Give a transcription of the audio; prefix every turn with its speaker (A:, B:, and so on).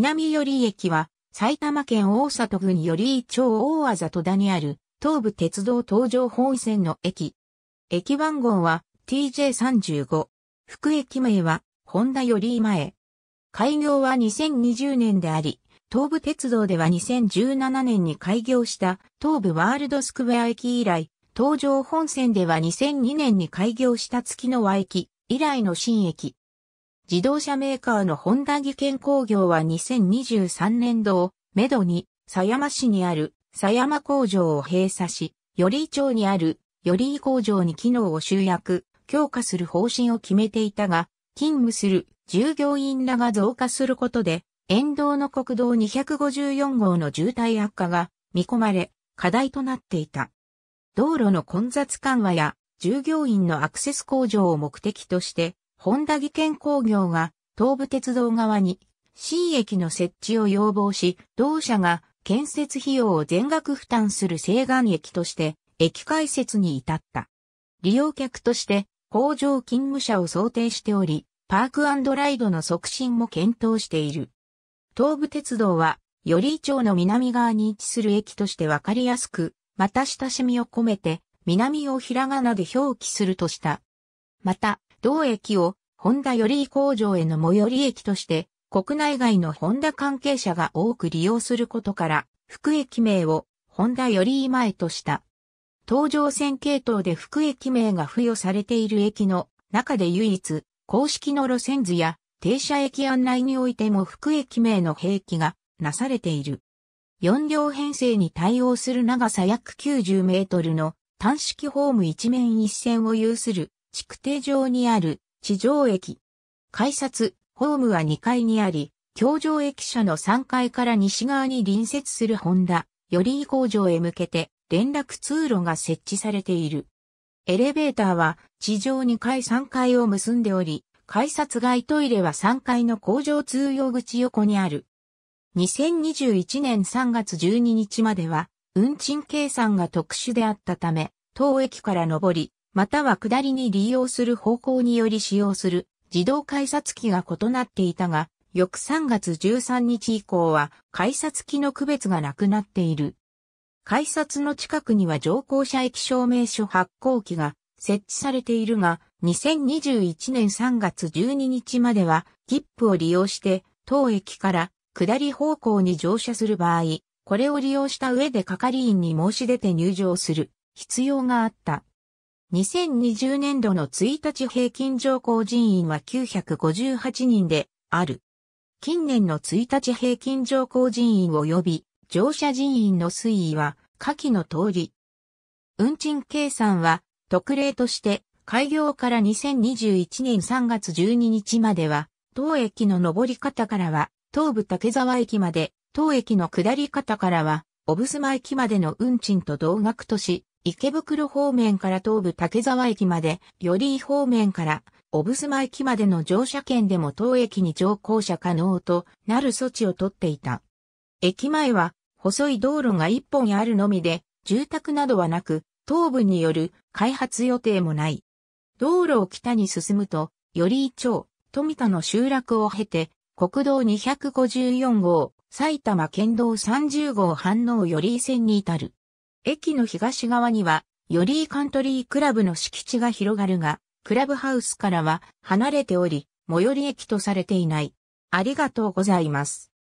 A: 南寄り駅は、埼玉県大里郡寄り町大あざ戸田にある、東武鉄道東上本線の駅。駅番号は TJ35。副駅名は、本田寄り前。開業は2020年であり、東武鉄道では2017年に開業した東武ワールドスクウェア駅以来、東上本線では2002年に開業した月の和駅以来の新駅。自動車メーカーのホンダ技研工業は2023年度を、めどに、狭山市にある、狭山工場を閉鎖し、寄居町にある、寄居工場に機能を集約、強化する方針を決めていたが、勤務する従業員らが増加することで、沿道の国道254号の渋滞悪化が見込まれ、課題となっていた。道路の混雑緩和や従業員のアクセス向上を目的として、本田技研工業が東武鉄道側に新駅の設置を要望し、同社が建設費用を全額負担する西岸駅として駅開設に至った。利用客として工場勤務者を想定しており、パークライドの促進も検討している。東武鉄道は、より町の南側に位置する駅としてわかりやすく、また親しみを込めて、南をひらがなで表記するとした。また、同駅をホンダより工場への最寄り駅として、国内外のホンダ関係者が多く利用することから、福駅名をホンダより前とした。東上線系統で福駅名が付与されている駅の中で唯一、公式の路線図や停車駅案内においても福駅名の併記がなされている。4両編成に対応する長さ約90メートルの単式ホーム一面一線を有する築手上にある地上駅。改札、ホームは2階にあり、京上駅舎の3階から西側に隣接するホンダ、より工場へ向けて連絡通路が設置されている。エレベーターは地上2階3階を結んでおり、改札外トイレは3階の工場通用口横にある。2021年3月12日までは、運賃計算が特殊であったため、当駅から上り、または下りに利用する方向により使用する自動改札機が異なっていたが、翌3月13日以降は改札機の区別がなくなっている。改札の近くには乗降者駅証明書発行機が設置されているが、2021年3月12日までは切符を利用して当駅から下り方向に乗車する場合、これを利用した上で係員に申し出て入場する必要があった。2020年度の1日平均上降人員は958人である。近年の1日平均上降人員及び乗車人員の推移は下記の通り。運賃計算は特例として開業から2021年3月12日までは、当駅の上り方からは、東武竹沢駅まで、当駅の下り方からは、小ブス駅までの運賃と同額とし、池袋方面から東武竹沢駅まで、より方面から小布島駅までの乗車券でも当駅に乗降車可能となる措置をとっていた。駅前は細い道路が一本あるのみで、住宅などはなく、東部による開発予定もない。道路を北に進むと、より町、富田の集落を経て、国道254号、埼玉県道30号反応より線に至る。駅の東側には、ヨリーカントリークラブの敷地が広がるが、クラブハウスからは離れており、最寄り駅とされていない。ありがとうございます。